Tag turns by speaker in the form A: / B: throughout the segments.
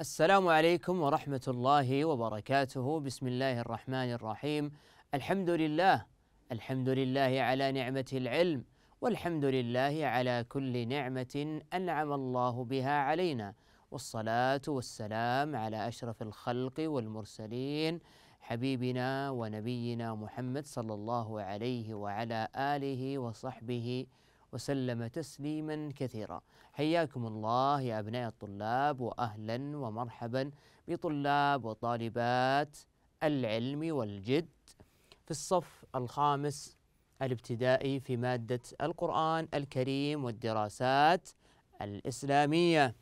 A: السلام عليكم ورحمة الله وبركاته بسم الله الرحمن الرحيم الحمد لله الحمد لله على نعمة العلم والحمد لله على كل نعمة أنعم الله بها علينا والصلاة والسلام على أشرف الخلق والمرسلين حبيبنا ونبينا محمد صلى الله عليه وعلى آله وصحبه وسلم وسلم تسليما كثيرا حياكم الله يا أبناء الطلاب وأهلا ومرحبا بطلاب وطالبات العلم والجد في الصف الخامس الابتدائي في مادة القرآن الكريم والدراسات الإسلامية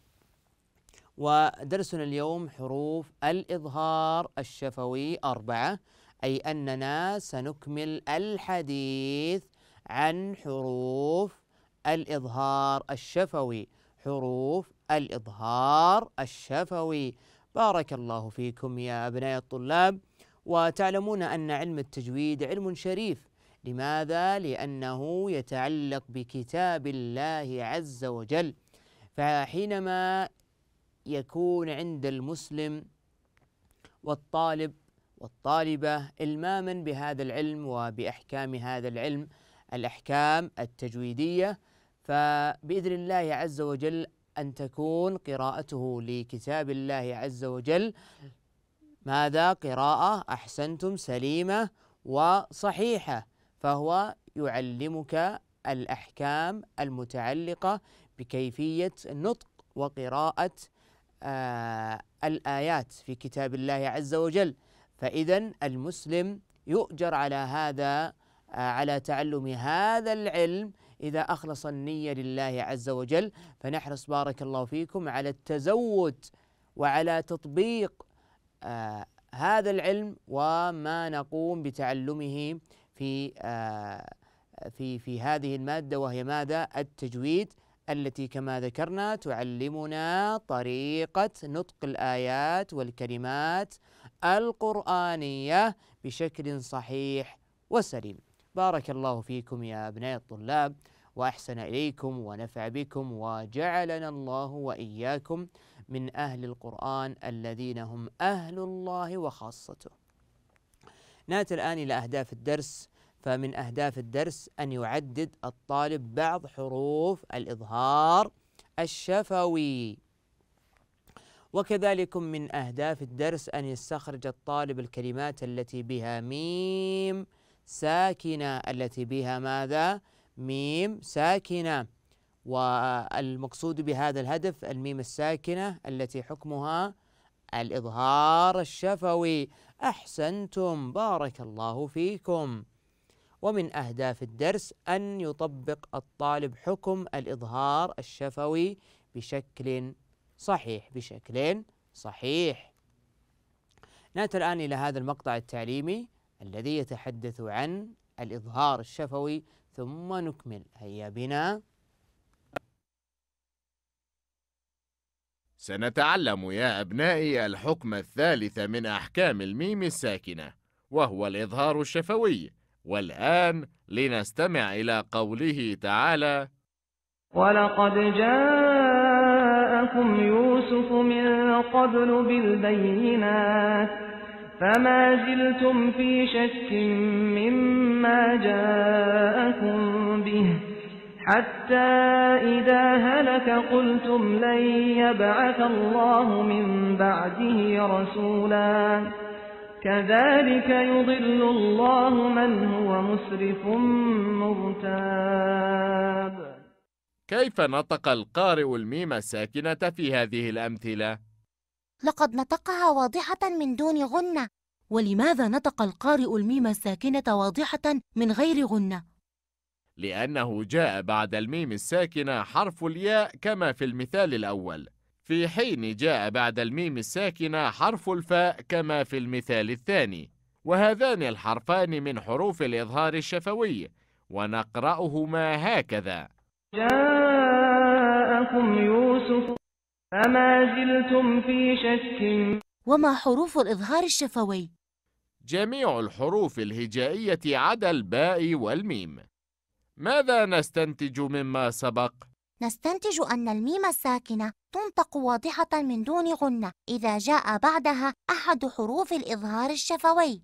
A: ودرسنا اليوم حروف الإظهار الشفوي أربعة أي أننا سنكمل الحديث عن حروف الإظهار الشفوي حروف الإظهار الشفوي بارك الله فيكم يا أبناء الطلاب وتعلمون أن علم التجويد علم شريف لماذا؟ لأنه يتعلق بكتاب الله عز وجل فحينما يكون عند المسلم والطالب والطالبة إلماما بهذا العلم وبأحكام هذا العلم الأحكام التجويدية فبإذن الله عز وجل أن تكون قراءته لكتاب الله عز وجل ماذا قراءة أحسنتم سليمة وصحيحة فهو يعلمك الأحكام المتعلقة بكيفية النطق وقراءة آه الآيات في كتاب الله عز وجل فإذا المسلم يؤجر على هذا آه على تعلم هذا العلم إذا أخلص النية لله عز وجل فنحرص بارك الله فيكم على التزود وعلى تطبيق آه هذا العلم وما نقوم بتعلمه في آه في في هذه الماده وهي ماذا؟ التجويد التي كما ذكرنا تعلمنا طريقه نطق الايات والكلمات القرانيه بشكل صحيح وسليم. بارك الله فيكم يا ابناء الطلاب. وأحسن إليكم ونفع بكم وجعلنا الله وإياكم من أهل القرآن الذين هم أهل الله وخاصته. نأتي الآن إلى أهداف الدرس فمن أهداف الدرس أن يعدد الطالب بعض حروف الإظهار الشفوي وكذلك من أهداف الدرس أن يستخرج الطالب الكلمات التي بها ميم ساكنة التي بها ماذا؟ ميم ساكنة والمقصود بهذا الهدف الميم الساكنة التي حكمها الإظهار الشفوي أحسنتم بارك الله فيكم ومن أهداف الدرس أن يطبق الطالب حكم الإظهار الشفوي بشكل صحيح بشكل صحيح نأتي الآن إلى هذا المقطع التعليمي الذي يتحدث عن الإظهار الشفوي ثم نكمل هيا بنا
B: سنتعلم يا أبنائي الحكم الثالث من أحكام الميم الساكنة وهو الإظهار الشفوي والآن لنستمع إلى قوله تعالى
C: ولقد جاءكم يوسف من قبل بالبينات فما زلتم في شك مما جاءكم به حتى إذا هلك قلتم لن يبعث الله من بعده رسولا كذلك يضل الله من هو مسرف مرتاب
B: كيف نطق القارئ الميم الساكنة في هذه الأمثلة؟ لقد نطقها واضحة من دون غنة ولماذا نطق القارئ الميم
A: الساكنة واضحة من غير غنة؟
B: لأنه جاء بعد الميم الساكنة حرف الياء كما في المثال الأول في حين جاء بعد الميم الساكنة حرف الفاء كما في المثال الثاني وهذان الحرفان من حروف الإظهار الشفوي ونقرأهما هكذا
C: جاءكم يوسف فما زلتم في
A: شك وما حروف الإظهار الشفوي؟
B: جميع الحروف الهجائية عدا الباء والميم ماذا نستنتج مما سبق؟ نستنتج أن الميم الساكنة تنطق واضحة من دون غنة إذا جاء بعدها أحد حروف الإظهار الشفوي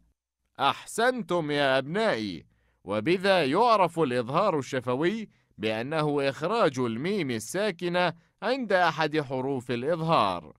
B: أحسنتم يا أبنائي وبذا يعرف الإظهار الشفوي بأنه إخراج الميم الساكنة عند أحد حروف الإظهار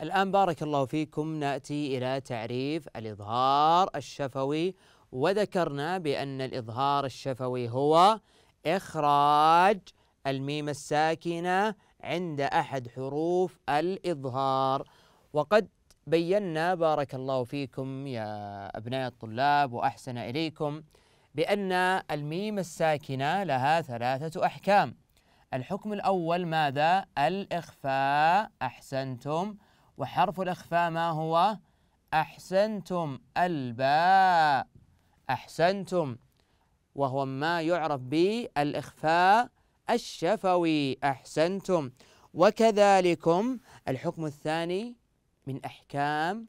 B: الآن بارك الله فيكم
A: نأتي إلى تعريف الإظهار الشفوي وذكرنا بأن الإظهار الشفوي هو إخراج الميم الساكنة عند أحد حروف الإظهار وقد بينا بارك الله فيكم يا أبناء الطلاب وأحسن إليكم بأن الميم الساكنة لها ثلاثة أحكام الحكم الأول ماذا؟ الإخفاء أحسنتم وحرف الإخفاء ما هو؟ أحسنتم الباء أحسنتم وهو ما يعرف بالإخفاء الشفوي أحسنتم وكذلكم الحكم الثاني من أحكام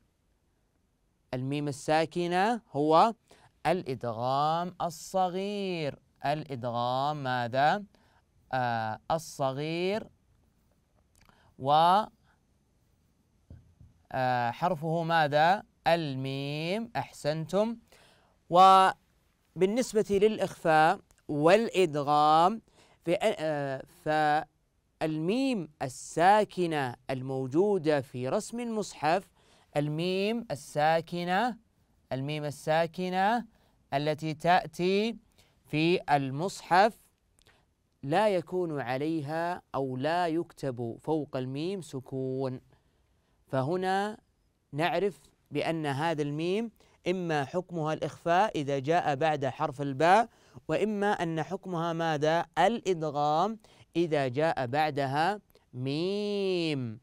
A: الميم الساكنة هو الإدغام الصغير الإدغام ماذا؟ آه الصغير و آه حرفه ماذا؟ الميم أحسنتم وبالنسبة للإخفاء والإدغام آه، فالميم الساكنة الموجودة في رسم المصحف الميم الساكنة الميم الساكنة التي تأتي في المصحف لا يكون عليها أو لا يكتب فوق الميم سكون فهنا نعرف بأن هذا الميم إما حكمها الإخفاء إذا جاء بعد حرف الباء وإما أن حكمها ماذا؟ الإدغام إذا جاء بعدها ميم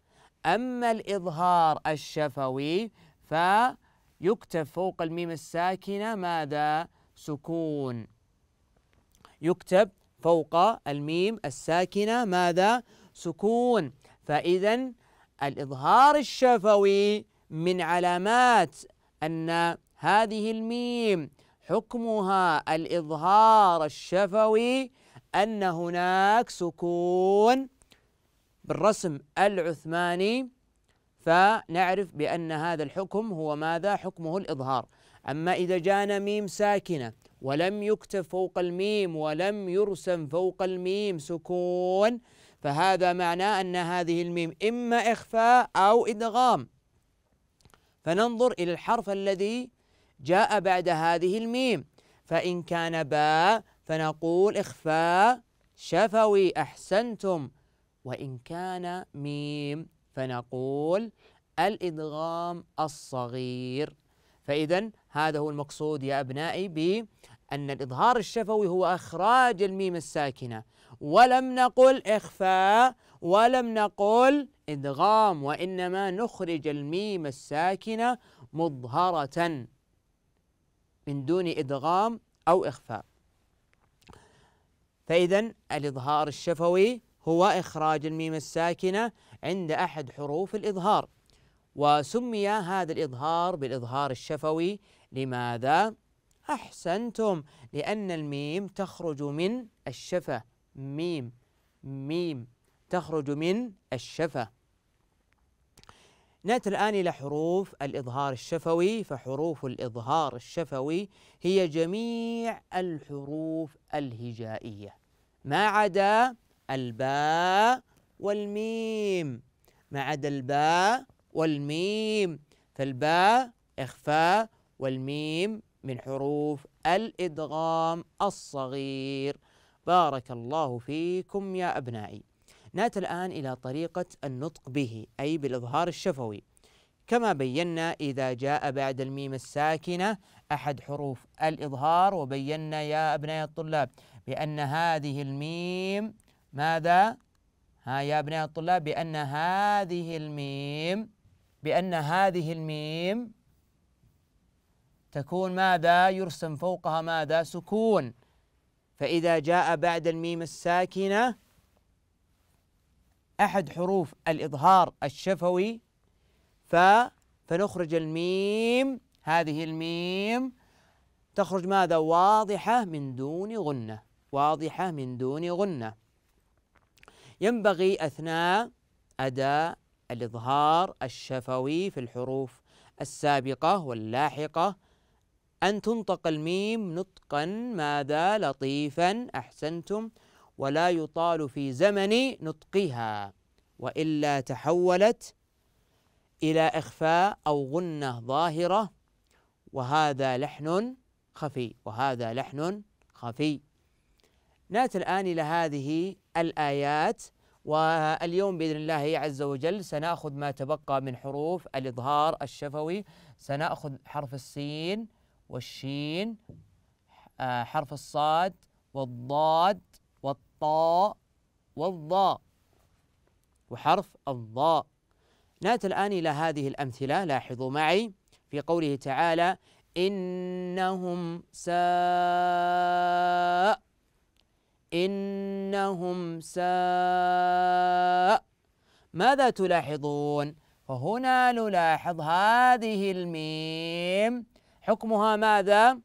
A: أما الإظهار الشفوي فهو يكتب فوق الميم الساكنة ماذا؟ سكون يكتب فوق الميم الساكنة ماذا؟ سكون فإذا الإظهار الشفوي من علامات أن هذه الميم حكمها الإظهار الشفوي أن هناك سكون بالرسم العثماني فنعرف بأن هذا الحكم هو ماذا حكمه الإظهار أما إذا جانا ميم ساكنة ولم يكتب فوق الميم ولم يرسم فوق الميم سكون فهذا معناه أن هذه الميم إما إخفاء أو إدغام فننظر إلى الحرف الذي جاء بعد هذه الميم فإن كان باء فنقول إخفاء شفوي أحسنتم وإن كان ميم فنقول الإدغام الصغير فإذا هذا هو المقصود يا أبنائي بأن الإظهار الشفوي هو إخراج الميم الساكنة ولم نقل إخفاء ولم نقل إدغام وإنما نخرج الميم الساكنة مظهرة من دون إدغام أو إخفاء فإذا الإظهار الشفوي هو إخراج الميم الساكنة عند أحد حروف الإظهار وسمي هذا الإظهار بالإظهار الشفوي لماذا؟ أحسنتم لأن الميم تخرج من الشفة ميم ميم تخرج من الشفة نأتي الآن إلى حروف الإظهار الشفوي فحروف الإظهار الشفوي هي جميع الحروف الهجائية ما عدا الباء والميم ما عدا الباء والميم فالباء إخفاء والميم من حروف الإدغام الصغير بارك الله فيكم يا أبنائي نأتي الآن إلى طريقة النطق به أي بالإظهار الشفوي كما بينا إذا جاء بعد الميم الساكنة أحد حروف الإظهار وبينا يا أبنائي الطلاب بأن هذه الميم ماذا ها يا أبناء الطلاب بأن هذه الميم بأن هذه الميم تكون ماذا يرسم فوقها ماذا سكون فإذا جاء بعد الميم الساكنة أحد حروف الإظهار الشفوي ف فنخرج الميم هذه الميم تخرج ماذا واضحة من دون غنة واضحة من دون غنة ينبغي أثناء أداء الإظهار الشفوي في الحروف السابقة واللاحقة أن تنطق الميم نطقا ماذا لطيفا أحسنتم ولا يطال في زمن نطقها وإلا تحولت إلى إخفاء أو غنة ظاهرة وهذا لحن خفي وهذا لحن خفي نأتي الآن إلى هذه الآيات واليوم بإذن الله عز وجل سنأخذ ما تبقى من حروف الإظهار الشفوي سنأخذ حرف السين والشين آه، حرف الصاد والضاد والطاء والضاء وحرف الضاء نأتي الآن إلى هذه الأمثلة لاحظوا معي في قوله تعالى إنهم ساء إنهم ساء ماذا تلاحظون؟ فهنا نلاحظ هذه الميم حكمها ماذا؟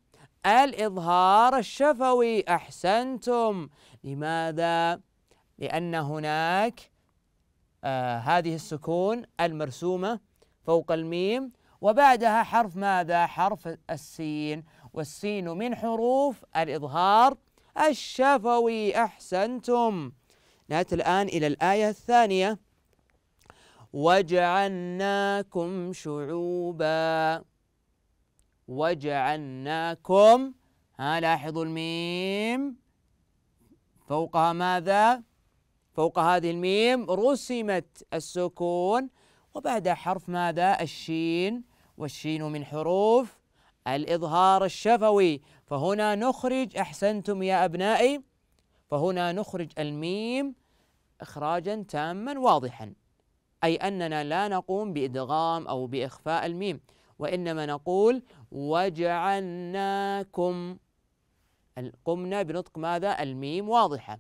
A: الإظهار الشفوي أحسنتم لماذا؟ لأن هناك آه هذه السكون المرسومة فوق الميم وبعدها حرف ماذا؟ حرف السين والسين من حروف الإظهار الشفوي أحسنتم نأتي الآن إلى الآية الثانية وجعلناكم شعوبا وجعلناكم ها لاحظوا الميم فوقها ماذا؟ فوق هذه الميم رسمت السكون وبعد حرف ماذا؟ الشين والشين من حروف الإظهار الشفوي فهنا نخرج أحسنتم يا أبنائي فهنا نخرج الميم إخراجا تاما واضحا أي أننا لا نقوم بإدغام أو بإخفاء الميم وإنما نقول وجعلناكم قمنا بنطق ماذا الميم واضحة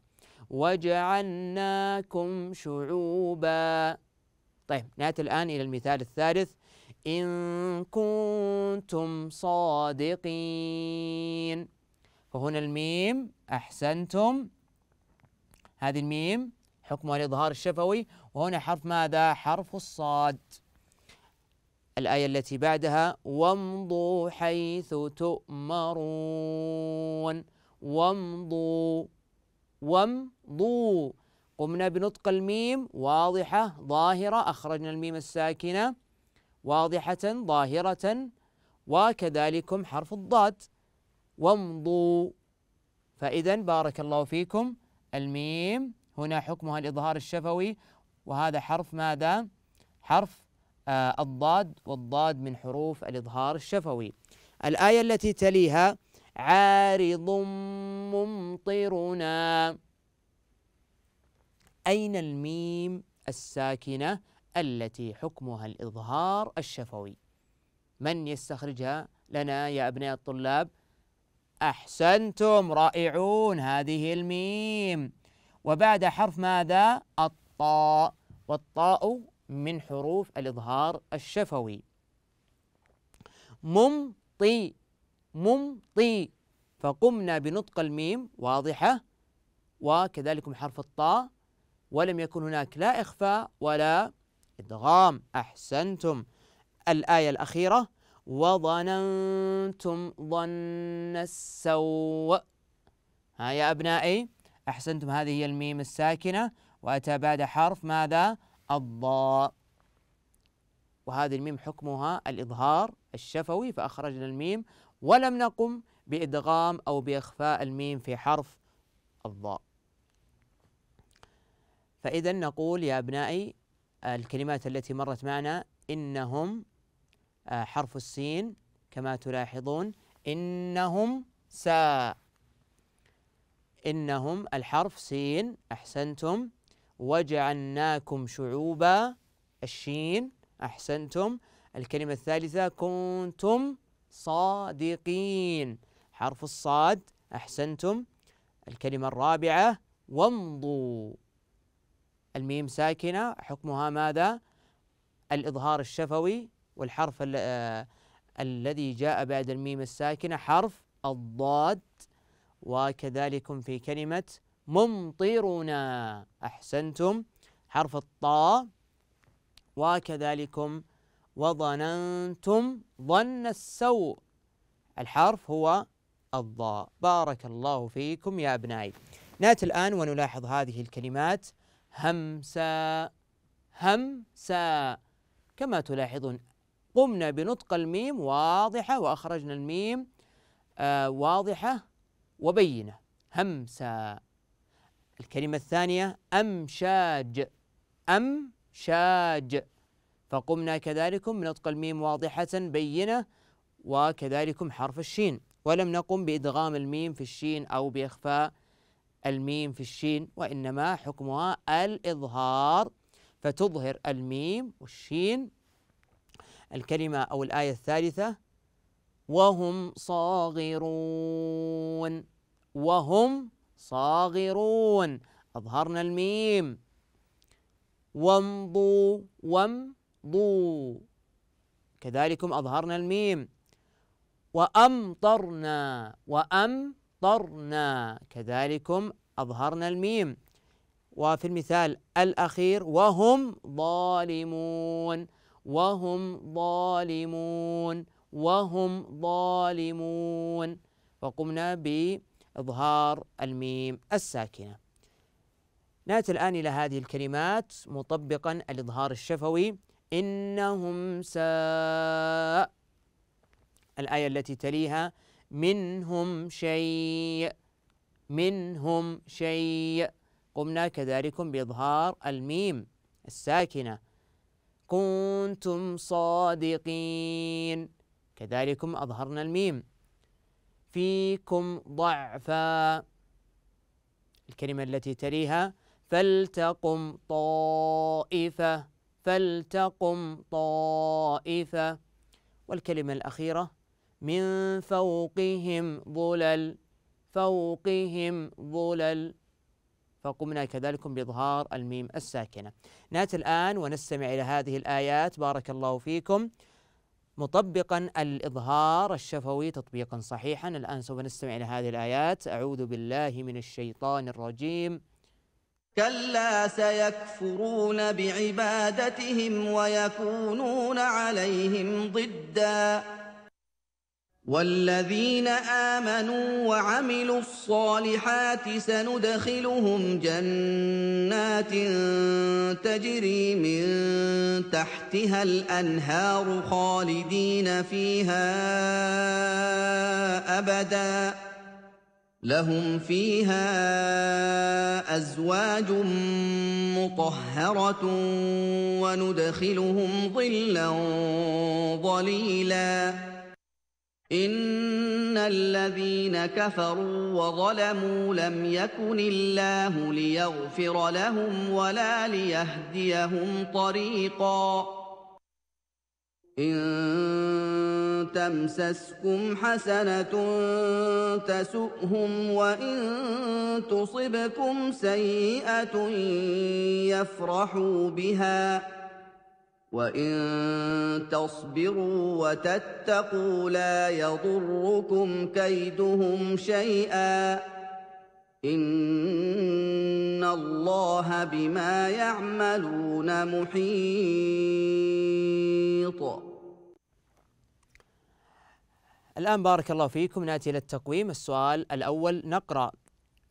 A: وجعلناكم شعوبا طيب نأتي الآن إلى المثال الثالث إن كنتم صادقين فهنا الميم أحسنتم هذه الميم حكمها الإظهار الشفوي وهنا حرف ماذا؟ حرف الصاد الآية التي بعدها وامضوا حيث تؤمرون وامضوا وامضوا قمنا بنطق الميم واضحة ظاهرة أخرجنا الميم الساكنة واضحة ظاهرة وكذلكم حرف الضاد وامضوا فإذا بارك الله فيكم الميم هنا حكمها الإظهار الشفوي وهذا حرف ماذا؟ حرف آه الضاد والضاد من حروف الإظهار الشفوي الآية التي تليها عارض ممطرنا أين الميم الساكنة؟ التي حكمها الإظهار الشفوي من يستخرجها لنا يا أبناء الطلاب أحسنتم رائعون هذه الميم وبعد حرف ماذا الطاء والطاء من حروف الإظهار الشفوي ممطي ممطي فقمنا بنطق الميم واضحة وكذلك حرف الطاء ولم يكن هناك لا إخفاء ولا إدغام أحسنتم الآية الأخيرة وظننتم ظن السوء ها يا أبنائي أحسنتم هذه هي الميم الساكنة وأتى بعد حرف ماذا الضاء وهذه الميم حكمها الإظهار الشفوي فأخرجنا الميم ولم نقم بإدغام أو بإخفاء الميم في حرف الضاء فإذا نقول يا أبنائي الكلمات التي مرت معنا إنهم آه، حرف السين كما تلاحظون إنهم ساء إنهم الحرف سين أحسنتم وجعلناكم شعوبا الشين أحسنتم الكلمة الثالثة كنتم صادقين حرف الصاد أحسنتم الكلمة الرابعة وامضوا الميم ساكنة حكمها ماذا؟ الإظهار الشفوي والحرف آه، الذي جاء بعد الميم الساكنة حرف الضاد وكذلكم في كلمة ممطرنا أحسنتم حرف الطاء وكذلكم وظننتم ظن السوء الحرف هو الضاء بارك الله فيكم يا أبنائي نأتي الآن ونلاحظ هذه الكلمات همسا همسا كما تلاحظون قمنا بنطق الميم واضحة وأخرجنا الميم آه واضحة وبينة همسا الكلمة الثانية أمشاج أمشاج فقمنا كذلكم بنطق الميم واضحة بينة وكذلكم حرف الشين ولم نقم بإدغام الميم في الشين أو بإخفاء الميم في الشين وإنما حكمها الإظهار فتظهر الميم والشين الكلمة أو الآية الثالثة وهم صاغرون وهم صاغرون أظهرنا الميم وامضوا وامضوا كذلكم أظهرنا الميم وأمطرنا وأم أمطرنا كذلكم أظهرنا الميم وفي المثال الأخير وهم ظالمون وهم ظالمون وهم ظالمون وقمنا بإظهار الميم الساكنة نأتي الآن إلى هذه الكلمات مطبقا الإظهار الشفوي إنهم ساء الآية التي تليها منهم شيء منهم شيء قمنا كذلك بإظهار الميم الساكنة كنتم صادقين كذلكم أظهرنا الميم فيكم ضعفا الكلمة التي تليها فلتقم طائفة فلتقم طائفة والكلمة الأخيرة من فوقهم ظلل فوقهم ظلل فقمنا كذلك بإظهار الميم الساكنة نأتي الآن ونستمع إلى هذه الآيات بارك الله فيكم مطبقا الإظهار الشفوي تطبيقا صحيحا الآن سوف نستمع إلى هذه الآيات أعوذ بالله من الشيطان الرجيم كلا سيكفرون
C: بعبادتهم ويكونون عليهم ضدًا والذين امنوا وعملوا الصالحات سندخلهم جنات تجري من تحتها الانهار خالدين فيها ابدا لهم فيها ازواج مطهره وندخلهم ظلا ظليلا ان الذين كفروا وظلموا لم يكن الله ليغفر لهم ولا ليهديهم طريقا ان تمسسكم حسنه تسؤهم وان تصبكم سيئه يفرحوا بها وان تصبروا وتتقوا لا يضركم كيدهم شيئا ان الله بما يعملون محيط
A: الان بارك الله فيكم ناتي الى التقويم السؤال الاول نقرا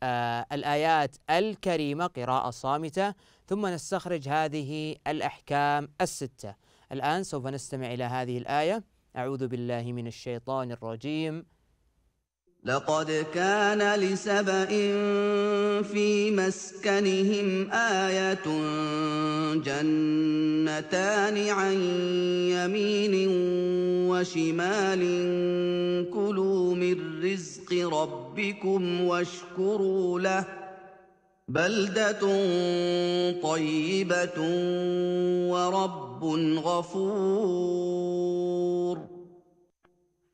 A: آه الايات الكريمه قراءه صامته ثم نستخرج هذه الأحكام الستة الآن سوف نستمع إلى هذه الآية أعوذ بالله من الشيطان الرجيم لقد كان
C: لسبإ في مسكنهم آية جنتان عن يمين وشمال كلوا من رزق ربكم واشكروا له ۖ بلدة طيبة ورب غفور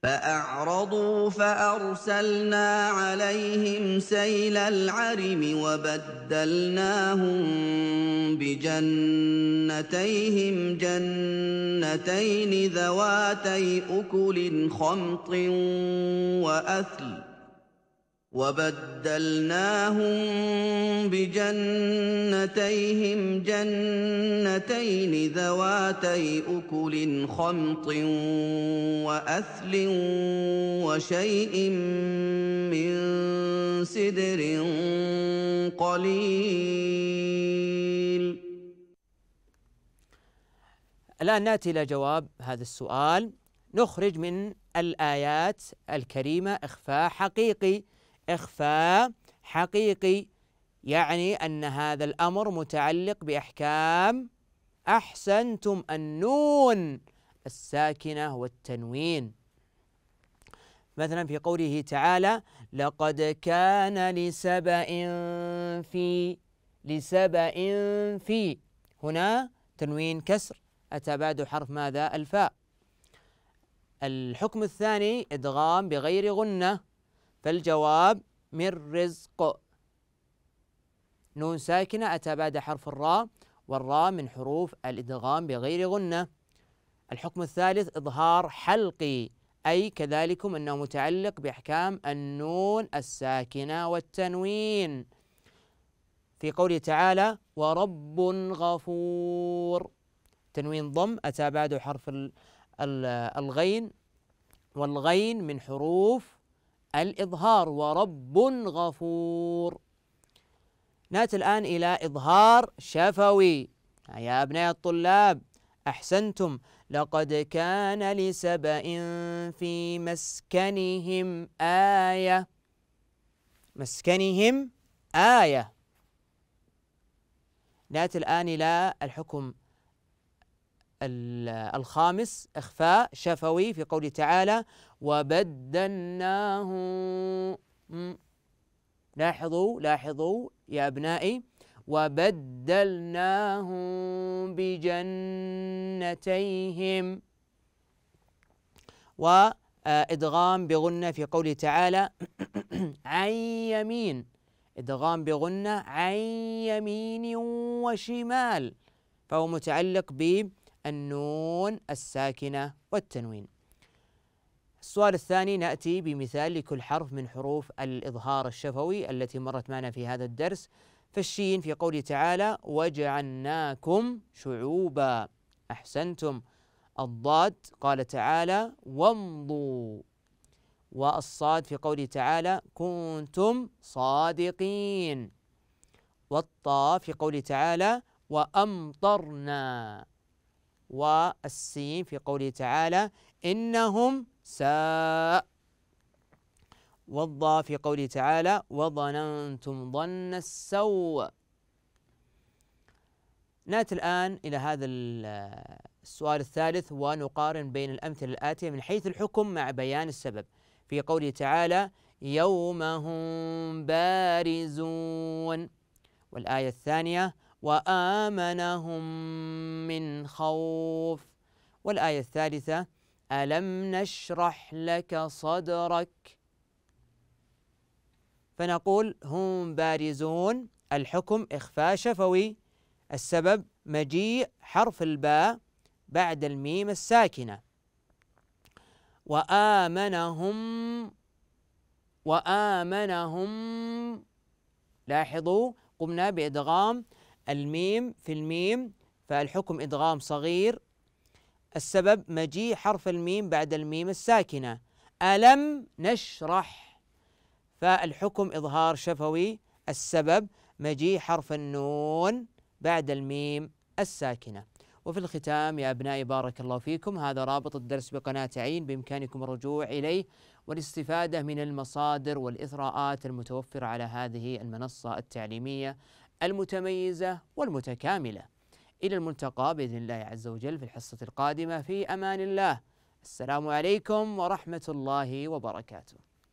C: فأعرضوا فأرسلنا عليهم سيل العرم وبدلناهم بجنتيهم جنتين ذواتي أكل خمط وأثل ۖ وبدلناهم بجنتيهم جنتين ذواتي اكل خمط واثل وشيء من
A: سدر قليل الان ناتي الى جواب هذا السؤال نخرج من الايات الكريمه اخفاء حقيقي إخفاء حقيقي يعني أن هذا الأمر متعلق بأحكام أحسنتم النون الساكنة والتنوين مثلا في قوله تعالى لقد كان لسبأ في لسبأ في هنا تنوين كسر أتى بعد حرف ماذا الفاء الحكم الثاني إدغام بغير غنة فالجواب من رزق نون ساكنة أتى بعد حرف الراء والراء من حروف الإدغام بغير غنة الحكم الثالث إظهار حلقي أي كذلكم أنه متعلق بأحكام النون الساكنة والتنوين في قوله تعالى ورب غفور تنوين ضم أتى بعد حرف الغين والغين من حروف الإظهار ورب غفور نأتي الآن إلى إظهار شفوي يا أبناء الطلاب أحسنتم لقد كان لسبأ في مسكنهم آية مسكنهم آية نأتي الآن إلى الحكم الخامس إخفاء شفوي في قوله تعالى وبدلناه لاحظوا لاحظوا يا أبنائي وبدلناهم بجنتيهم وإدغام بغنة في قوله تعالى عن يمين إدغام بغنة عن يمين وشمال فهو متعلق بالنون الساكنة والتنوين السؤال الثاني نأتي بمثال لكل حرف من حروف الإظهار الشفوي التي مرت معنا في هذا الدرس فالشين في قوله تعالى وجعلناكم شعوبا أحسنتم الضاد قال تعالى وامضوا والصاد في قوله تعالى كنتم صادقين والطاء في قوله تعالى وأمطرنا والسين في قوله تعالى إنهم ساء والضاء في قوله تعالى وظننتم ظن السوء نأتي الآن إلى هذا السؤال الثالث ونقارن بين الأمثلة الآتية من حيث الحكم مع بيان السبب في قوله تعالى يوم هم بارزون والآية الثانية وآمنهم من خوف والآية الثالثة ألم نشرح لك صدرك فنقول هم بارزون الحكم إخفاء شفوي السبب مجيء حرف الباء بعد الميم الساكنة وآمنهم وآمنهم لاحظوا قمنا بإدغام الميم في الميم فالحكم إدغام صغير السبب مجيء حرف الميم بعد الميم الساكنة ألم نشرح فالحكم إظهار شفوي السبب مجيء حرف النون بعد الميم الساكنة وفي الختام يا أبنائي بارك الله فيكم هذا رابط الدرس بقناة عين بإمكانكم الرجوع إليه والاستفادة من المصادر والإثراءات المتوفرة على هذه المنصة التعليمية المتميزة والمتكاملة إلى الملتقى بإذن الله عز وجل في الحصة القادمة في أمان الله السلام عليكم ورحمة الله وبركاته